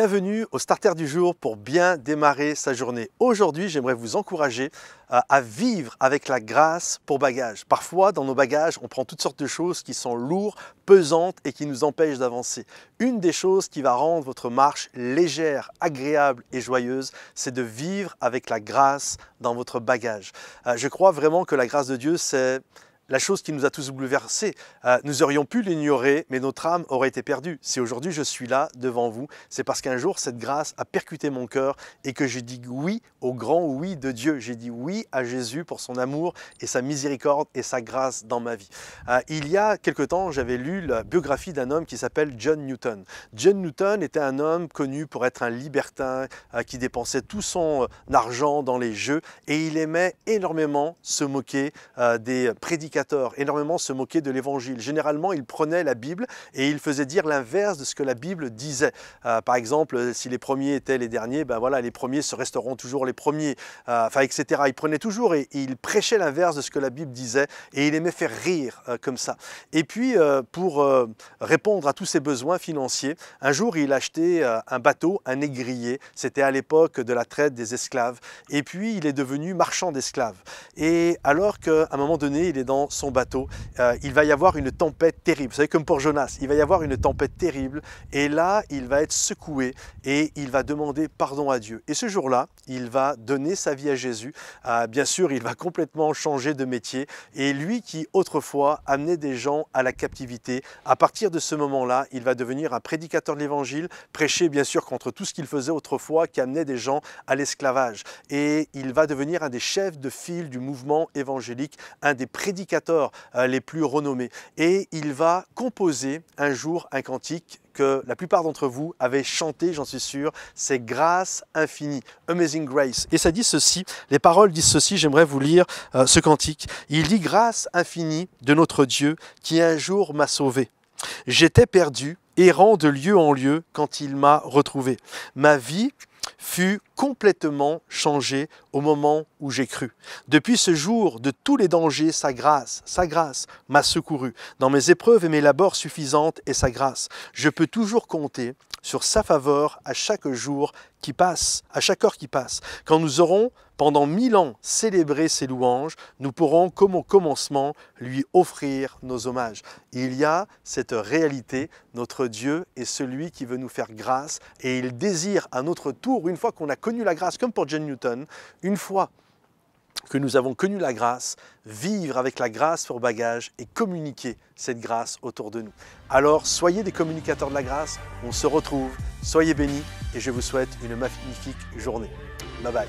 Bienvenue au Starter du jour pour bien démarrer sa journée. Aujourd'hui, j'aimerais vous encourager euh, à vivre avec la grâce pour bagages. Parfois, dans nos bagages, on prend toutes sortes de choses qui sont lourdes, pesantes et qui nous empêchent d'avancer. Une des choses qui va rendre votre marche légère, agréable et joyeuse, c'est de vivre avec la grâce dans votre bagage. Euh, je crois vraiment que la grâce de Dieu, c'est la chose qui nous a tous bouleversés. Euh, nous aurions pu l'ignorer, mais notre âme aurait été perdue. Si aujourd'hui je suis là devant vous, c'est parce qu'un jour cette grâce a percuté mon cœur et que je dis oui au grand de Dieu, j'ai dit oui à Jésus pour son amour et sa miséricorde et sa grâce dans ma vie. Euh, il y a quelque temps, j'avais lu la biographie d'un homme qui s'appelle John Newton. John Newton était un homme connu pour être un libertin euh, qui dépensait tout son euh, argent dans les jeux et il aimait énormément se moquer des prédicateurs, énormément se moquer de l'évangile. Généralement, il prenait la Bible et il faisait dire l'inverse de ce que la Bible disait. par exemple, si les premiers étaient les derniers, ben voilà, les premiers se resteront toujours les premiers. Euh, enfin, etc. Il prenait toujours et, il prêchait l'inverse de ce que la Bible disait et il aimait faire rire euh, comme ça. Et puis, euh, pour répondre à tous ses besoins financiers, un jour, il achetait un bateau, un négrier. C'était à l'époque de la traite des esclaves. Et puis, il est devenu marchand d'esclaves. Et alors qu'à un moment donné, il est dans son bateau, il va y avoir une tempête terrible. Vous savez, comme pour Jonas, il va y avoir une tempête terrible. Et là, il va être secoué et il va demander pardon à Dieu. Et ce jour-là, il va donner sa vie à Jésus, ah, bien sûr, il va complètement changer de métier. Et lui qui autrefois amenait des gens à la captivité, à partir de ce moment-là, il va devenir un prédicateur de l'Évangile, prêcher bien sûr contre tout ce qu'il faisait autrefois, qui amenait des gens à l'esclavage. Et il va devenir un des chefs de file du mouvement évangélique, un des prédicateurs euh, les plus renommés. Et il va composer un jour un cantique la plupart d'entre vous avaient chanté, j'en suis sûr, c'est grâce infinie, Amazing Grace. Et ça dit ceci, les paroles disent ceci, j'aimerais vous lire euh, ce cantique. Il dit grâce infinie de notre Dieu qui un jour m'a sauvé. J'étais perdu, errant de lieu en lieu quand il m'a retrouvé. Ma vie fut complètement changé au moment où j'ai cru. Depuis ce jour, de tous les dangers, sa grâce, sa grâce m'a secouru. Dans mes épreuves et mes labors suffisantes et sa grâce, je peux toujours compter sur sa faveur à chaque jour qui passe, à chaque heure qui passe. Quand nous aurons pendant mille ans célébrer ses louanges, nous pourrons, comme au commencement, lui offrir nos hommages. Il y a cette réalité, notre Dieu est celui qui veut nous faire grâce et il désire à notre tour, une fois qu'on a connu la grâce, comme pour John Newton, une fois que nous avons connu la grâce, vivre avec la grâce pour bagage et communiquer cette grâce autour de nous. Alors soyez des communicateurs de la grâce, on se retrouve, soyez bénis et je vous souhaite une magnifique journée. Bye bye.